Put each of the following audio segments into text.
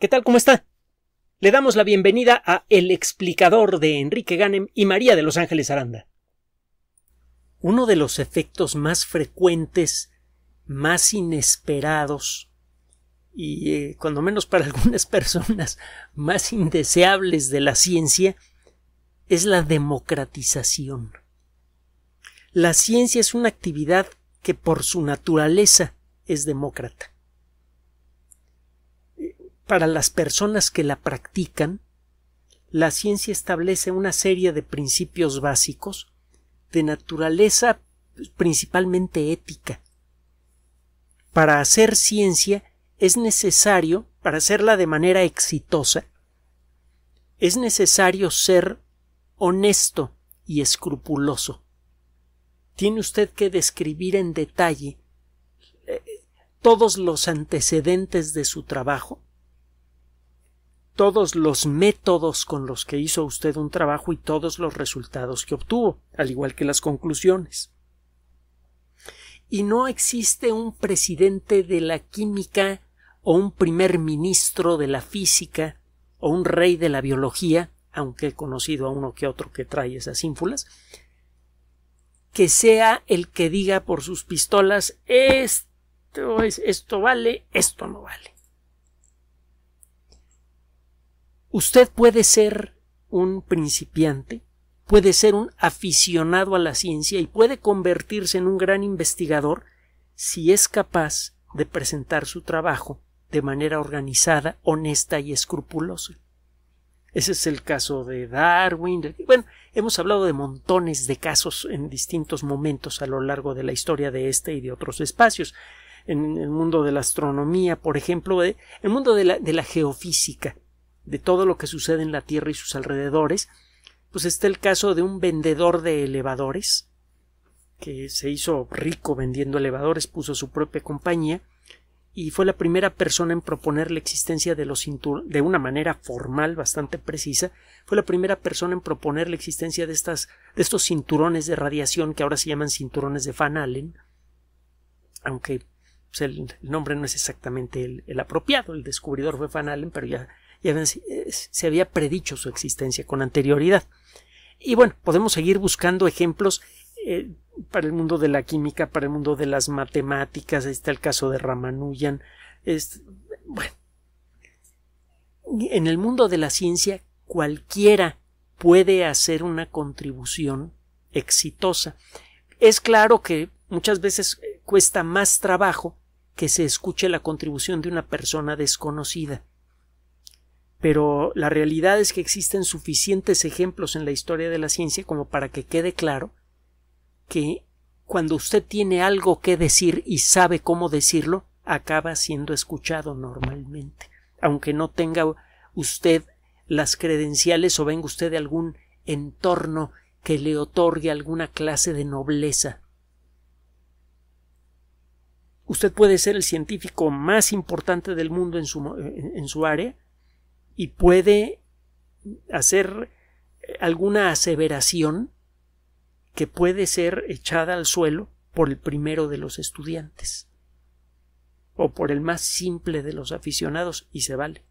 ¿Qué tal? ¿Cómo está? Le damos la bienvenida a El explicador de Enrique Ganem y María de Los Ángeles Aranda. Uno de los efectos más frecuentes, más inesperados y, eh, cuando menos para algunas personas, más indeseables de la ciencia, es la democratización. La ciencia es una actividad que por su naturaleza es demócrata para las personas que la practican, la ciencia establece una serie de principios básicos de naturaleza pues, principalmente ética. Para hacer ciencia es necesario, para hacerla de manera exitosa, es necesario ser honesto y escrupuloso. Tiene usted que describir en detalle eh, todos los antecedentes de su trabajo todos los métodos con los que hizo usted un trabajo y todos los resultados que obtuvo, al igual que las conclusiones. Y no existe un presidente de la química o un primer ministro de la física o un rey de la biología, aunque he conocido a uno que otro que trae esas ínfulas, que sea el que diga por sus pistolas esto es, esto vale, esto no vale. Usted puede ser un principiante, puede ser un aficionado a la ciencia y puede convertirse en un gran investigador si es capaz de presentar su trabajo de manera organizada, honesta y escrupulosa. Ese es el caso de Darwin. Bueno, hemos hablado de montones de casos en distintos momentos a lo largo de la historia de este y de otros espacios. En el mundo de la astronomía, por ejemplo, en eh, el mundo de la, de la geofísica, de todo lo que sucede en la Tierra y sus alrededores, pues está el caso de un vendedor de elevadores, que se hizo rico vendiendo elevadores, puso su propia compañía, y fue la primera persona en proponer la existencia de los cinturones, de una manera formal bastante precisa, fue la primera persona en proponer la existencia de, estas, de estos cinturones de radiación que ahora se llaman cinturones de Van Allen, aunque pues el, nombre no es exactamente el, el apropiado, el descubridor fue Van Allen, pero ya eh, se había predicho su existencia con anterioridad. Y bueno, podemos seguir buscando ejemplos eh, para el mundo de la química, para el mundo de las matemáticas, ahí está el caso de Ramanujan. bueno, en el mundo de la ciencia cualquiera puede hacer una contribución exitosa. Es claro que muchas veces eh, cuesta más trabajo que se escuche la contribución de una persona desconocida pero la realidad es que existen suficientes ejemplos en la historia de la ciencia como para que quede claro que cuando usted tiene algo que decir y sabe cómo decirlo, acaba siendo escuchado normalmente, aunque no tenga usted las credenciales o venga usted de algún entorno que le otorgue alguna clase de nobleza. Usted puede ser el científico más importante del mundo en su, en su área, y puede hacer eh, alguna aseveración que puede ser echada al suelo por el primero de los estudiantes o por el más simple de los aficionados y se vale.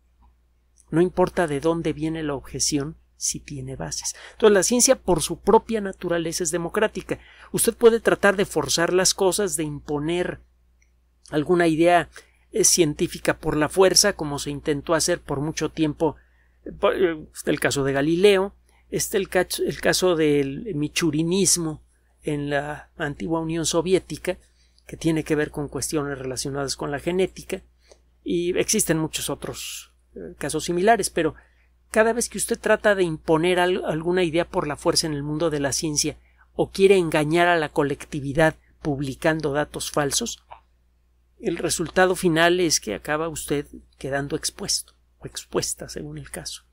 No importa de dónde viene la objeción si tiene bases. Entonces la ciencia por su propia naturaleza es democrática. Usted puede tratar de forzar las cosas, de imponer alguna idea eh, científica por la fuerza, como se intentó hacer por mucho tiempo. Eh, eh, está el caso de Galileo, está el, el caso del michurinismo en la antigua Unión Soviética, que tiene que ver con cuestiones relacionadas con la genética, y existen muchos otros casos similares, pero cada vez que usted trata de imponer alguna idea por la fuerza en el mundo de la ciencia o quiere engañar a la colectividad publicando datos falsos, el resultado final es que acaba usted quedando expuesto o expuesta según el caso.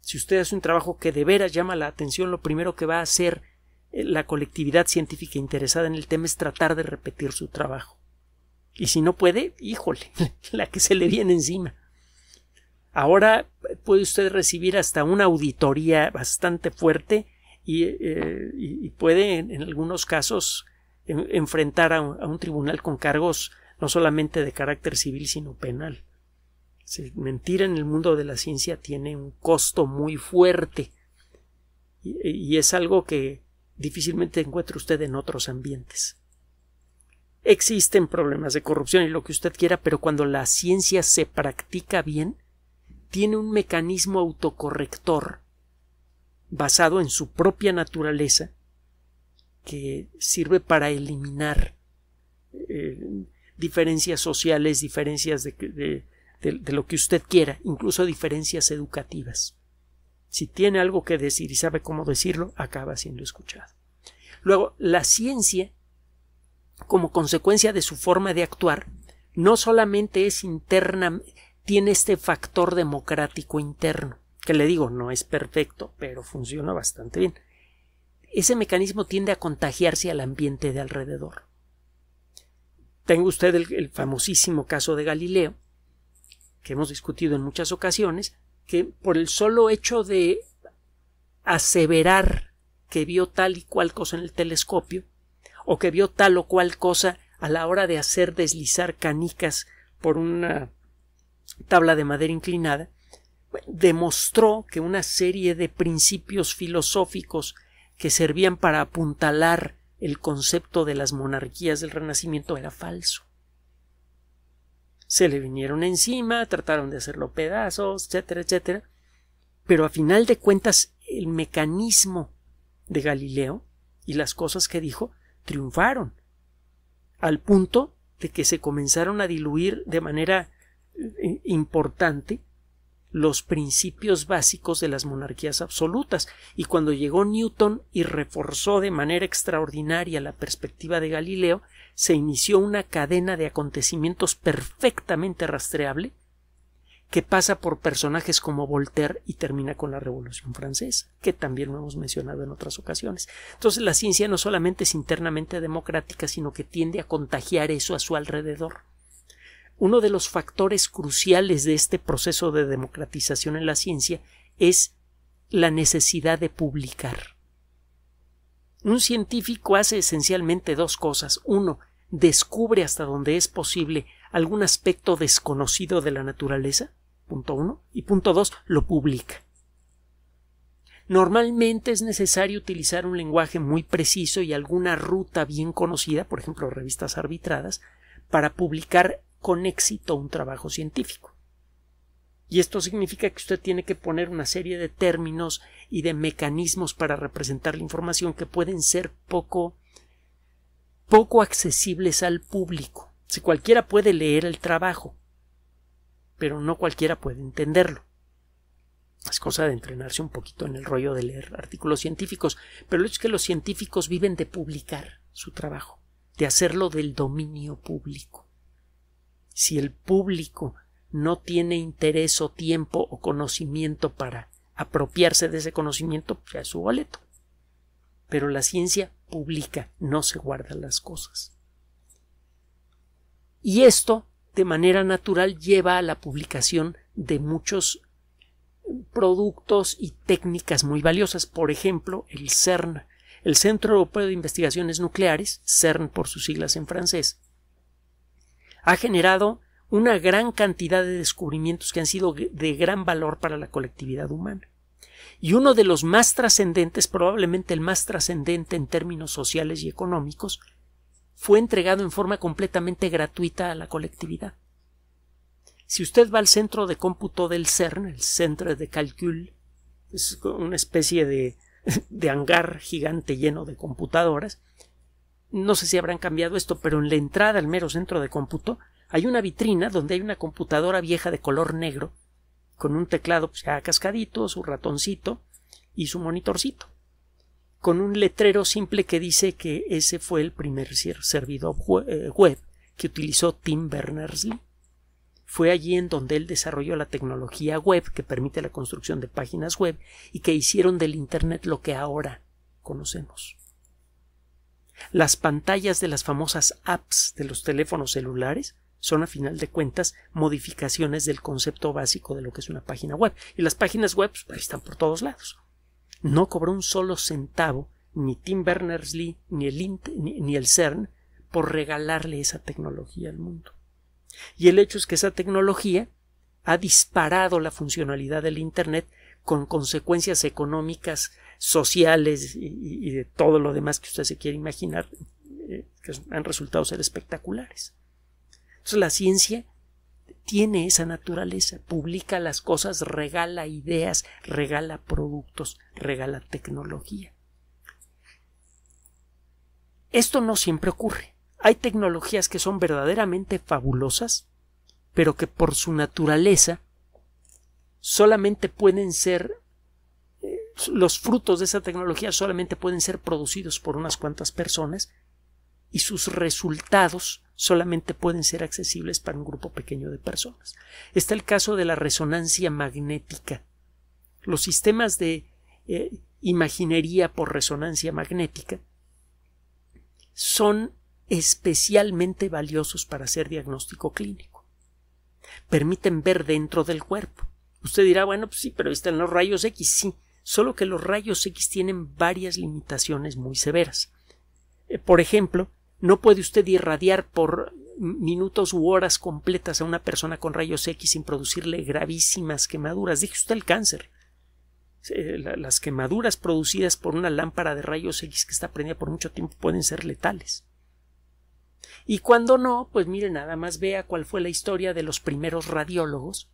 Si usted hace un trabajo que de veras llama la atención, lo primero que va a hacer eh, la colectividad científica interesada en el tema es tratar de repetir su trabajo. Y si no puede, híjole, la que se le viene encima. Ahora eh, puede usted recibir hasta una auditoría bastante fuerte y, eh, puede en algunos casos enfrentar a un, tribunal con cargos no solamente de carácter civil sino penal. Mentir en el mundo de la ciencia tiene un costo muy fuerte y, es algo que difícilmente encuentre usted en otros ambientes. Existen problemas de corrupción y lo que usted quiera, pero cuando la ciencia se practica bien, tiene un mecanismo autocorrector basado en su propia naturaleza que sirve para eliminar eh, diferencias sociales, diferencias de, de, lo que usted quiera, incluso diferencias educativas. Si tiene algo que decir y sabe cómo decirlo, acaba siendo escuchado. Luego, la ciencia, como consecuencia de su forma de actuar, no solamente es interna, tiene este factor democrático interno, que le digo, no es perfecto, pero funciona bastante bien ese mecanismo tiende a contagiarse al ambiente de alrededor. Tengo usted el, el, famosísimo caso de Galileo, que hemos discutido en muchas ocasiones, que por el solo hecho de aseverar que vio tal y cual cosa en el telescopio, o que vio tal o cual cosa a la hora de hacer deslizar canicas por una tabla de madera inclinada, demostró que una serie de principios filosóficos que servían para apuntalar el concepto de las monarquías del Renacimiento era falso. Se le vinieron encima, trataron de hacerlo pedazos, etcétera, etcétera, pero a final de cuentas el mecanismo de Galileo y las cosas que dijo triunfaron, al punto de que se comenzaron a diluir de manera eh, importante los principios básicos de las monarquías absolutas, y cuando llegó Newton y reforzó de manera extraordinaria la perspectiva de Galileo, se inició una cadena de acontecimientos perfectamente rastreable que pasa por personajes como Voltaire y termina con la Revolución Francesa, que también lo hemos mencionado en otras ocasiones. Entonces la ciencia no solamente es internamente democrática, sino que tiende a contagiar eso a su alrededor uno de los factores cruciales de este proceso de democratización en la ciencia es la necesidad de publicar. Un científico hace esencialmente dos cosas. Uno, descubre hasta donde es posible algún aspecto desconocido de la naturaleza, punto uno, y punto dos, lo publica. Normalmente es necesario utilizar un lenguaje muy preciso y alguna ruta bien conocida, por ejemplo, revistas arbitradas, para publicar con éxito un trabajo científico. Y esto significa que usted tiene que poner una serie de términos y de mecanismos para representar la información que pueden ser poco poco accesibles al público. Si cualquiera puede leer el trabajo, pero no cualquiera puede entenderlo. Es cosa de entrenarse un poquito en el rollo de leer artículos científicos, pero es que los científicos viven de publicar su trabajo, de hacerlo del dominio público si el público no tiene interés o tiempo o conocimiento para apropiarse de ese conocimiento, pues ya es su boleto. Pero la ciencia publica, no se guarda las cosas. Y esto, de manera natural, lleva a la publicación de muchos productos y técnicas muy valiosas. Por ejemplo, el CERN, el Centro Europeo de Investigaciones Nucleares, CERN por sus siglas en francés, ha generado una gran cantidad de descubrimientos que han sido de gran valor para la colectividad humana. Y uno de los más trascendentes, probablemente el más trascendente en términos sociales y económicos, fue entregado en forma completamente gratuita a la colectividad. Si usted va al centro de cómputo del CERN, el centro de Calcul, es una especie de, de hangar gigante lleno de computadoras, no sé si habrán cambiado esto, pero en la entrada al mero centro de cómputo hay una vitrina donde hay una computadora vieja de color negro, con un teclado pues, cascadito, su ratoncito y su monitorcito, con un letrero simple que dice que ese fue el primer servidor eh, web que utilizó Tim Berners-Lee. Fue allí en donde él desarrolló la tecnología web que permite la construcción de páginas web y que hicieron del Internet lo que ahora conocemos. Las pantallas de las famosas apps de los teléfonos celulares son a final de cuentas modificaciones del concepto básico de lo que es una página web. Y las páginas web pues, están por todos lados. No cobró un solo centavo ni Tim Berners-Lee ni el, ni el CERN por regalarle esa tecnología al mundo. Y el hecho es que esa tecnología ha disparado la funcionalidad del Internet con consecuencias económicas sociales y, de todo lo demás que usted se quiere imaginar, eh, que han resultado ser espectaculares. Entonces la ciencia tiene esa naturaleza, publica las cosas, regala ideas, regala productos, regala tecnología. Esto no siempre ocurre. Hay tecnologías que son verdaderamente fabulosas, pero que por su naturaleza solamente pueden ser los frutos de esa tecnología solamente pueden ser producidos por unas cuantas personas y sus resultados solamente pueden ser accesibles para un grupo pequeño de personas. Está el caso de la resonancia magnética. Los sistemas de eh, imaginería por resonancia magnética son especialmente valiosos para hacer diagnóstico clínico. Permiten ver dentro del cuerpo. Usted dirá, bueno, pues sí, pero están los rayos X, sí, solo que los rayos X tienen varias limitaciones muy severas. Eh, por ejemplo, no puede usted irradiar por minutos u horas completas a una persona con rayos X sin producirle gravísimas quemaduras. Dije usted el cáncer. Eh, las quemaduras producidas por una lámpara de rayos X que está prendida por mucho tiempo pueden ser letales. Y cuando no, pues mire, nada más vea cuál fue la historia de los primeros radiólogos.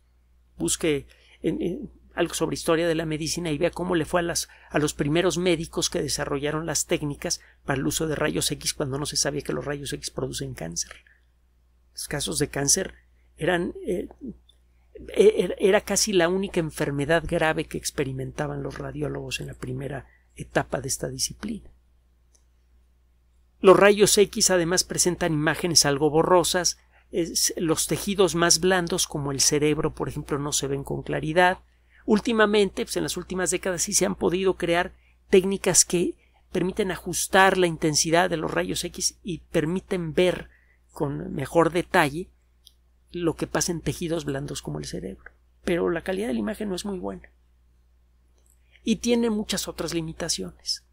Busque algo sobre historia de la medicina y vea cómo le fue a, las, a los primeros médicos que desarrollaron las técnicas para el uso de rayos X cuando no se sabía que los rayos X producen cáncer. Los casos de cáncer eran eh, e, er, era casi la única enfermedad grave que experimentaban los radiólogos en la primera etapa de esta disciplina. Los rayos X además presentan imágenes algo borrosas, los tejidos más blandos como el cerebro, por ejemplo, no se ven con claridad, Últimamente, pues en las últimas décadas sí se han podido crear técnicas que permiten ajustar la intensidad de los rayos X y permiten ver con mejor detalle lo que pasa en tejidos blandos como el cerebro. Pero la calidad de la imagen no es muy buena. Y tiene muchas otras limitaciones.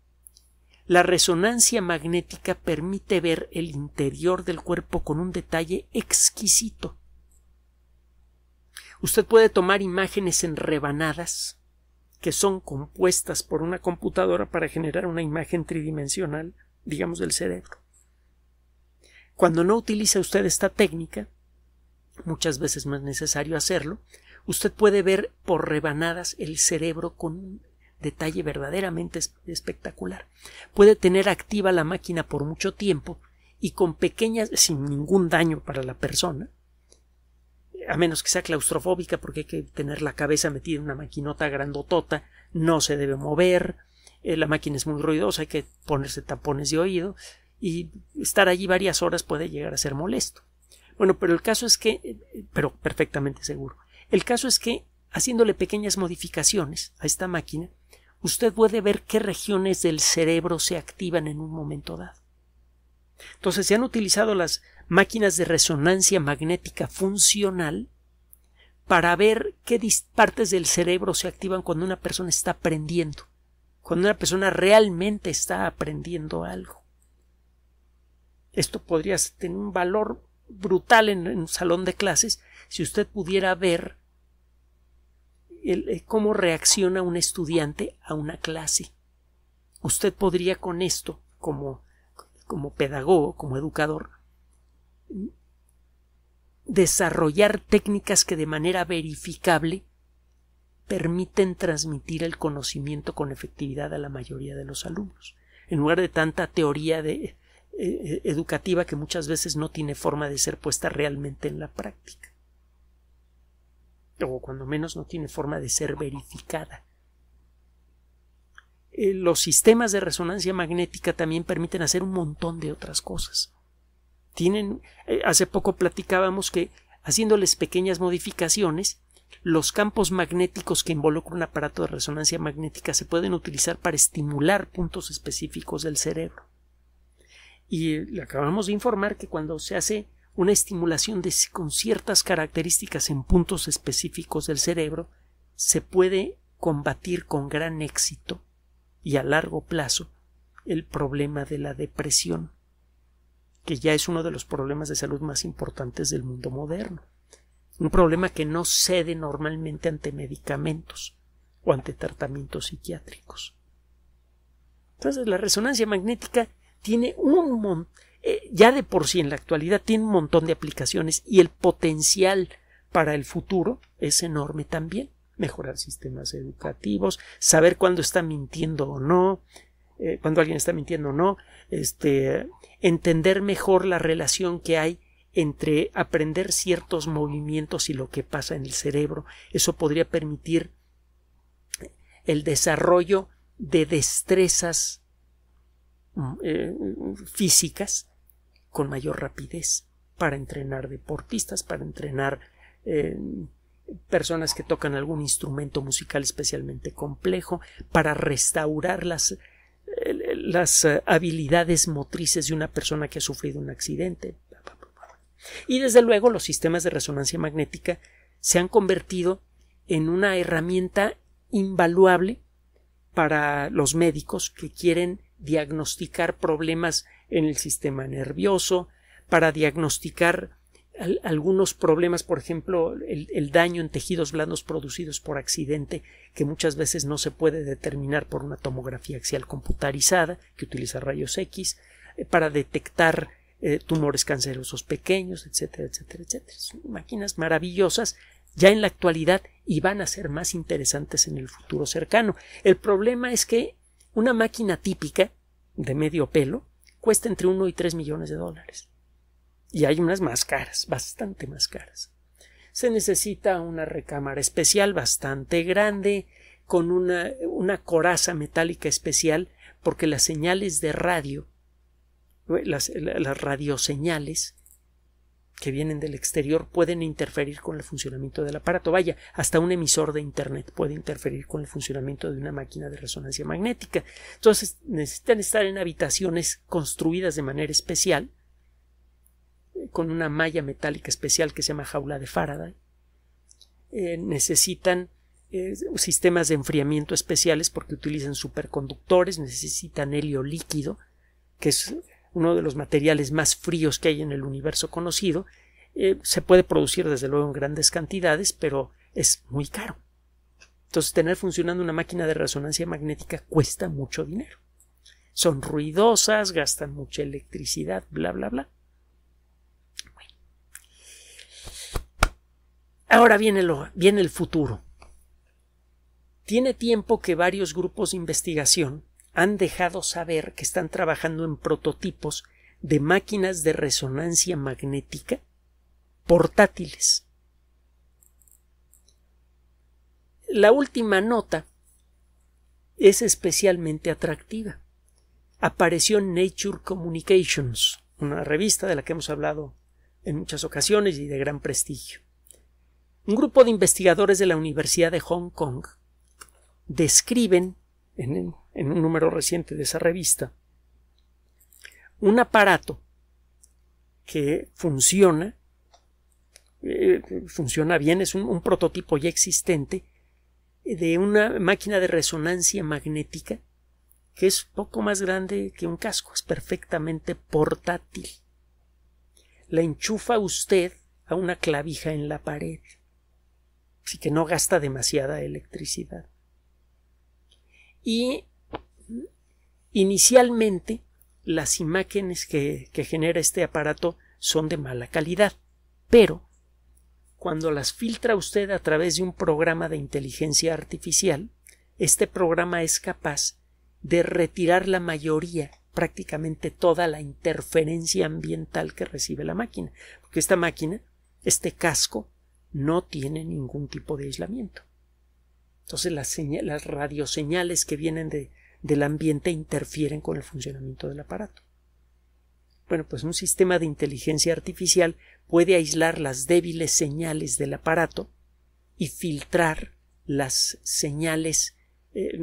La resonancia magnética permite ver el interior del cuerpo con un detalle exquisito. Usted puede tomar imágenes en rebanadas que son compuestas por una computadora para generar una imagen tridimensional, digamos, del cerebro. Cuando no utiliza usted esta técnica, muchas veces no es necesario hacerlo, usted puede ver por rebanadas el cerebro con un detalle verdaderamente espectacular. Puede tener activa la máquina por mucho tiempo y con pequeñas, sin ningún daño para la persona, a menos que sea claustrofóbica porque hay que tener la cabeza metida en una maquinota grandotota, no se debe mover, eh, la máquina es muy ruidosa, hay que ponerse tapones de oído y estar allí varias horas puede llegar a ser molesto. Bueno, pero el caso es que, eh, pero perfectamente seguro, el caso es que haciéndole pequeñas modificaciones a esta máquina, usted puede ver qué regiones del cerebro se activan en un momento dado. Entonces se han utilizado las máquinas de resonancia magnética funcional para ver qué partes del cerebro se activan cuando una persona está aprendiendo, cuando una persona realmente está aprendiendo algo. Esto podría tener un valor brutal en, un salón de clases si usted pudiera ver eh, cómo reacciona un estudiante a una clase. Usted podría con esto, como, como pedagogo, como educador, desarrollar técnicas que de manera verificable permiten transmitir el conocimiento con efectividad a la mayoría de los alumnos, en lugar de tanta teoría eh, eh, educativa que muchas veces no tiene forma de ser puesta realmente en la práctica, o cuando menos no tiene forma de ser verificada. Eh, los sistemas de resonancia magnética también permiten hacer un montón de otras cosas eh, hace poco platicábamos que haciéndoles pequeñas modificaciones, los campos magnéticos que involucra un aparato de resonancia magnética se pueden utilizar para estimular puntos específicos del cerebro. Y eh, le acabamos de informar que cuando se hace una estimulación de, con ciertas características en puntos específicos del cerebro, se puede combatir con gran éxito y a largo plazo el problema de la depresión que ya es uno de los problemas de salud más importantes del mundo moderno. Un problema que no cede normalmente ante medicamentos o ante tratamientos psiquiátricos. Entonces, la resonancia magnética tiene un montón, eh, ya de por sí en la actualidad tiene un montón de aplicaciones y el potencial para el futuro es enorme también. Mejorar sistemas educativos, saber cuándo está mintiendo o no, eh, cuando alguien está mintiendo o no, este, entender mejor la relación que hay entre aprender ciertos movimientos y lo que pasa en el cerebro. Eso podría permitir el desarrollo de destrezas mm, eh, físicas con mayor rapidez para entrenar deportistas, para entrenar em, personas que tocan algún instrumento musical especialmente complejo, para restaurar las, las eh, habilidades motrices de una persona que ha sufrido un accidente. Y desde luego los sistemas de resonancia magnética se han convertido en una herramienta invaluable para los médicos que quieren diagnosticar problemas en el sistema nervioso, para diagnosticar algunos problemas, por ejemplo, el, daño en tejidos blandos producidos por accidente, que muchas veces no se puede determinar por una tomografía axial computarizada, que utiliza rayos X, eh, para detectar eh, tumores cancerosos pequeños, etcétera, etcétera, etcétera. Son máquinas maravillosas ya en la actualidad y van a ser más interesantes en el futuro cercano. El problema es que una máquina típica de medio pelo cuesta entre 1 y 3 millones de dólares y hay unas más caras, bastante más caras. Se necesita una recámara especial bastante grande, con una, coraza metálica especial, porque las señales de radio, eh, las, las radioseñales que vienen del exterior pueden interferir con el funcionamiento del aparato. Vaya, hasta un emisor de Internet puede interferir con el funcionamiento de una máquina de resonancia magnética. Entonces, necesitan estar en habitaciones construidas de manera especial con una malla metálica especial que se llama jaula de Faraday. Eh, necesitan eh, sistemas de enfriamiento especiales porque utilizan superconductores, necesitan helio líquido, que es uno de los materiales más fríos que hay en el universo conocido. Eh, se puede producir desde luego en grandes cantidades, pero es muy caro. Entonces, tener funcionando una máquina de resonancia magnética cuesta mucho dinero. Son ruidosas, gastan mucha electricidad, bla, bla, bla. Ahora viene, el futuro. Tiene tiempo que varios grupos de investigación han dejado saber que están trabajando en prototipos de máquinas de resonancia magnética portátiles. La última nota es especialmente atractiva. Apareció en Nature Communications, una revista de la que hemos hablado en muchas ocasiones y de gran prestigio un grupo de investigadores de la Universidad de Hong Kong describen, en, un número reciente de esa revista, un aparato que funciona, eh, funciona bien, es un, prototipo ya existente de una máquina de resonancia magnética que es poco más grande que un casco, es perfectamente portátil. La enchufa usted a una clavija en la pared Así que no gasta demasiada electricidad. Y inicialmente las imágenes que, que genera este aparato son de mala calidad, pero cuando las filtra usted a través de un programa de inteligencia artificial, este programa es capaz de retirar la mayoría, prácticamente toda la interferencia ambiental que recibe la máquina, porque esta máquina, este casco, no tiene ningún tipo de aislamiento. Entonces las, las radioseñales que vienen del ambiente interfieren con el funcionamiento del aparato. Bueno, pues un sistema de inteligencia artificial puede aislar las débiles señales del aparato y filtrar las señales eh,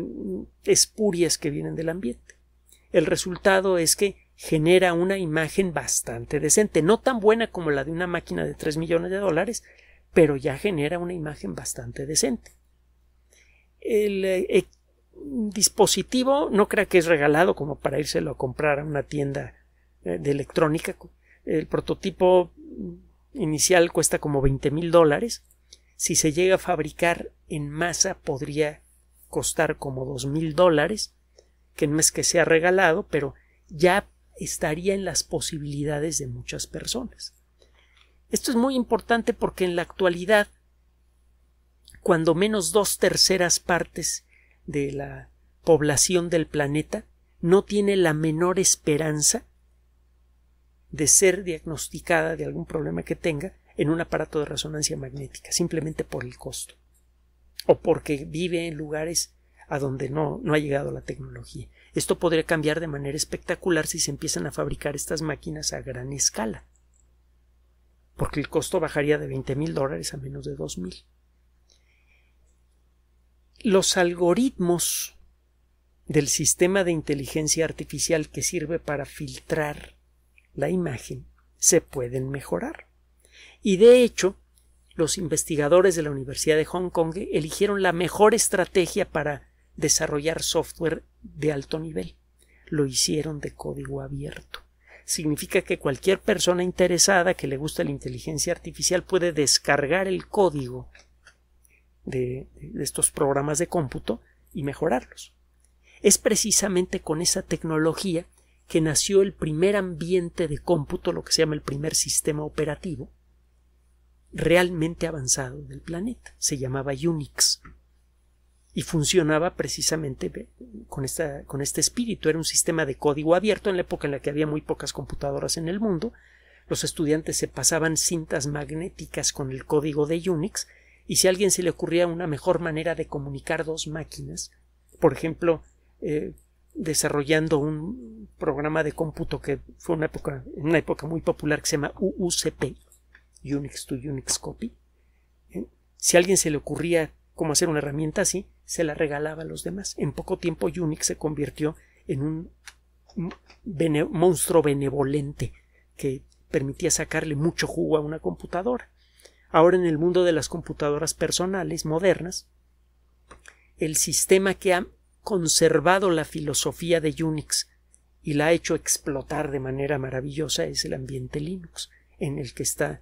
espurias que vienen del ambiente. El resultado es que genera una imagen bastante decente, no tan buena como la de una máquina de 3 millones de dólares, pero ya genera una imagen bastante decente. El eh, eh, dispositivo no crea que es regalado como para írselo a comprar a una tienda eh, de electrónica. El prototipo inicial cuesta como 20 mil dólares. Si se llega a fabricar en masa podría costar como 2 mil dólares, que no es que sea regalado, pero ya estaría en las posibilidades de muchas personas. Esto es muy importante porque en la actualidad, cuando menos dos terceras partes de la población del planeta no tiene la menor esperanza de ser diagnosticada de algún problema que tenga en un aparato de resonancia magnética, simplemente por el costo o porque vive en lugares a donde no, ha llegado la tecnología. Esto podría cambiar de manera espectacular si se empiezan a fabricar estas máquinas a gran escala porque el costo bajaría de 20 mil dólares a menos de 2 mil. Los algoritmos del sistema de inteligencia artificial que sirve para filtrar la imagen se pueden mejorar. Y de hecho, los investigadores de la Universidad de Hong Kong eligieron la mejor estrategia para desarrollar software de alto nivel. Lo hicieron de código abierto significa que cualquier persona interesada que le guste la inteligencia artificial puede descargar el código de, de estos programas de cómputo y mejorarlos. Es precisamente con esa tecnología que nació el primer ambiente de cómputo, lo que se llama el primer sistema operativo, realmente avanzado del planeta. Se llamaba Unix y funcionaba precisamente con, esta, con este espíritu. Era un sistema de código abierto en la época en la que había muy pocas computadoras en el mundo. Los estudiantes se pasaban cintas magnéticas con el código de Unix y si a alguien se le ocurría una mejor manera de comunicar dos máquinas, por ejemplo, eh, desarrollando un programa de cómputo que fue una época, una época muy popular que se llama UUCP, Unix to Unix Copy. Eh, si a alguien se le ocurría cómo hacer una herramienta así, se la regalaba a los demás. En poco tiempo Unix se convirtió en un monstruo benevolente que permitía sacarle mucho jugo a una computadora. Ahora en el mundo de las computadoras personales modernas, el sistema que ha conservado la filosofía de Unix y la ha hecho explotar de manera maravillosa es el ambiente Linux, en el que está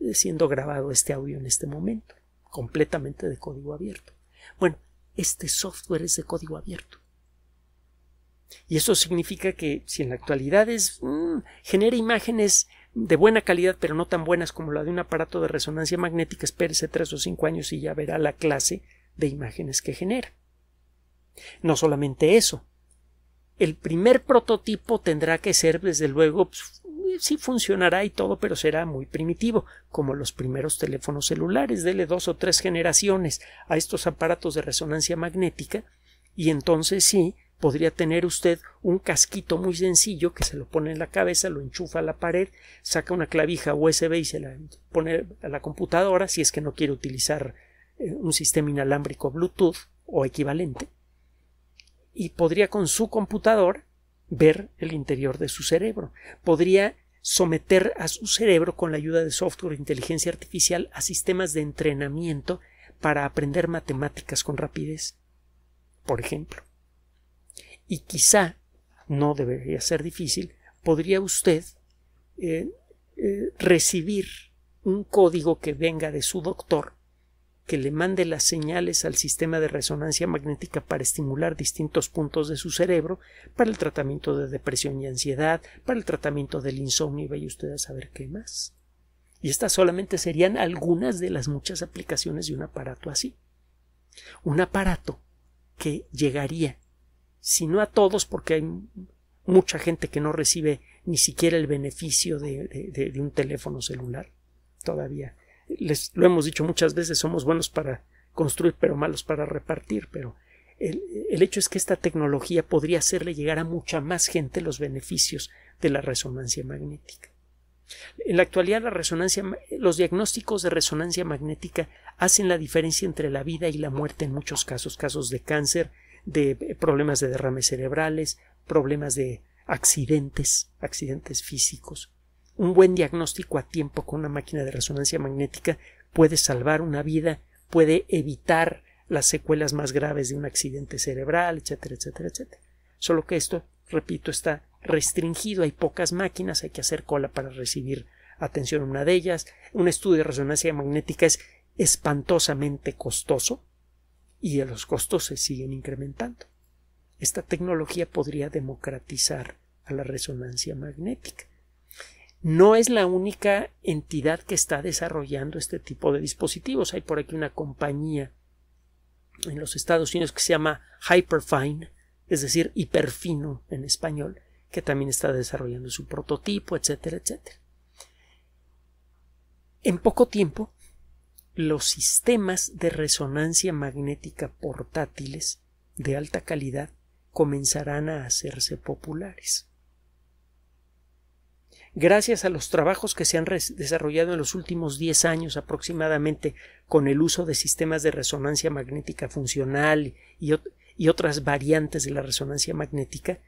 eh, siendo grabado este audio en este momento, completamente de código abierto. Bueno, este software es de código abierto. Y eso significa que si en la actualidad es, mm, genera imágenes de buena calidad, pero no tan buenas como la de un aparato de resonancia magnética, espérese tres o cinco años y ya verá la clase de imágenes que genera. No solamente eso, el primer prototipo tendrá que ser, desde luego, pues, sí funcionará y todo, pero será muy primitivo, como los primeros teléfonos celulares, dele dos o tres generaciones a estos aparatos de resonancia magnética, y entonces sí podría tener usted un casquito muy sencillo que se lo pone en la cabeza, lo enchufa a la pared, saca una clavija USB y se la pone a la computadora si es que no quiere utilizar eh, un sistema inalámbrico Bluetooth o equivalente, y podría con su computador ver el interior de su cerebro. Podría someter a su cerebro con la ayuda de software e inteligencia artificial a sistemas de entrenamiento para aprender matemáticas con rapidez, por ejemplo. Y quizá, no debería ser difícil, podría usted eh, eh, recibir un código que venga de su doctor que le mande las señales al sistema de resonancia magnética para estimular distintos puntos de su cerebro, para el tratamiento de depresión y ansiedad, para el tratamiento del insomnio y vaya usted a saber qué más. Y estas solamente serían algunas de las muchas aplicaciones de un aparato así. Un aparato que llegaría, si no a todos, porque hay mucha gente que no recibe ni siquiera el beneficio de, de un teléfono celular todavía les lo hemos dicho muchas veces, somos buenos para construir, pero malos para repartir, pero el, hecho es que esta tecnología podría hacerle llegar a mucha más gente los beneficios de la resonancia magnética. En la actualidad, los diagnósticos de resonancia magnética hacen la diferencia entre la vida y la muerte en muchos casos, casos de cáncer, de eh, problemas de derrames cerebrales, problemas de accidentes, accidentes físicos un buen diagnóstico a tiempo con una máquina de resonancia magnética puede salvar una vida, puede evitar las secuelas más graves de un accidente cerebral, etcétera, etcétera, etcétera. Solo que esto, repito, está restringido, hay pocas máquinas, hay que hacer cola para recibir atención a una de ellas. Un estudio de resonancia magnética es espantosamente costoso y los costos se siguen incrementando. Esta tecnología podría democratizar a la resonancia magnética. No es la única entidad que está desarrollando este tipo de dispositivos. Hay por aquí una compañía en los Estados Unidos que se llama Hyperfine, es decir, hiperfino en español, que también está desarrollando su prototipo, etcétera, etcétera. En poco tiempo, los sistemas de resonancia magnética portátiles de alta calidad comenzarán a hacerse populares gracias a los trabajos que se han desarrollado en los últimos 10 años aproximadamente con el uso de sistemas de resonancia magnética funcional y, y otras variantes de la resonancia magnética,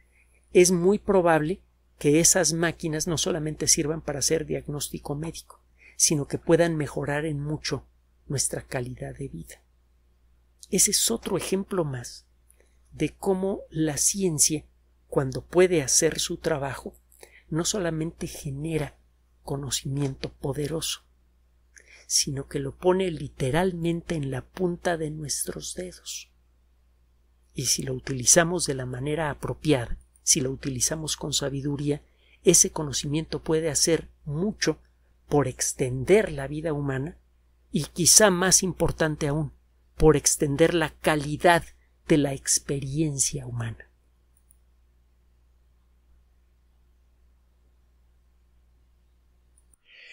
es muy probable que esas máquinas no solamente sirvan para hacer diagnóstico médico, sino que puedan mejorar en mucho nuestra calidad de vida. Ese es otro ejemplo más de cómo la ciencia, cuando puede hacer su trabajo, no solamente genera conocimiento poderoso, sino que lo pone literalmente en la punta de nuestros dedos. Y si lo utilizamos de la manera apropiada, si lo utilizamos con sabiduría, ese conocimiento puede hacer mucho por extender la vida humana y quizá más importante aún, por extender la calidad de la experiencia humana.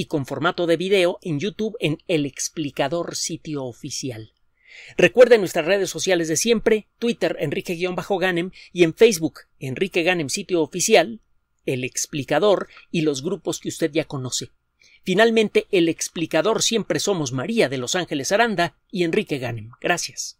y con formato de video en YouTube en El Explicador Sitio Oficial. Recuerde nuestras redes sociales de siempre, Twitter Enrique-Ganem y en Facebook Enrique Ganem Sitio Oficial, El Explicador y los grupos que usted ya conoce. Finalmente, El Explicador siempre somos María de Los Ángeles Aranda y Enrique Ganem. Gracias.